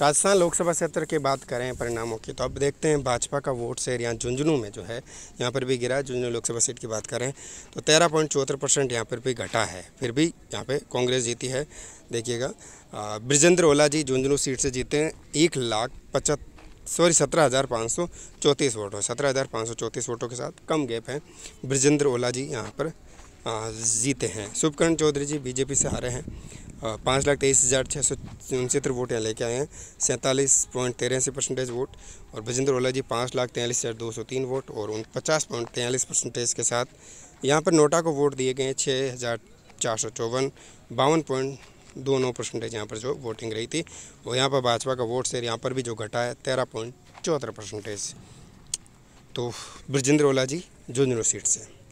राजस्थान लोकसभा क्षेत्र की बात करें परिणामों की तो अब देखते हैं भाजपा का वोट शेयर यहाँ झुंझुनू में जो है यहाँ पर भी गिरा झुंझुनू लोकसभा सीट की बात करें तो तेरह पॉइंट चौहत्तर परसेंट यहाँ पर भी घटा है फिर भी यहाँ पर कांग्रेस जीती है देखिएगा ब्रजेंद्र ओला जी झुंझुनू सीट से जीते हैं एक लाख पचहत्तर सॉरी सत्रह हज़ार पाँच सौ चौंतीस वोटों सत्रह हज़ार पाँच सौ चौंतीस वोटों के साथ कम गैप है ब्रजेंद्र ओला जी यहाँ पर जीते हैं शुभकर्ण चौधरी जी बीजेपी से हारे हैं पाँच लाख तेईस हज़ार छः सौ उनसत्तर वोट यहाँ लेके आए हैं सैंतालीस पॉइंट तिरासी परसेंटेज वोट और बजेंद्र ओला जी पाँच लाख तैंतालीस हज़ार दो सौ तीन वोट और उन पचास पॉइंट तैंतालीस परसेंटेज के साथ यहाँ पर नोटा को वोट दिए गए हैं छः हज़ार चार सौ चौवन बावन पॉइंट दो नौ परसेंटेज यहाँ पर जो वोटिंग रही थी और यहाँ पर भाजपा का वोट शेयर यहाँ पर भी जो घटा है तेरह पॉइंट चौहत्तर परसेंटेज तो ब्रजेंद्र ओला जी झुंझुनू सीट से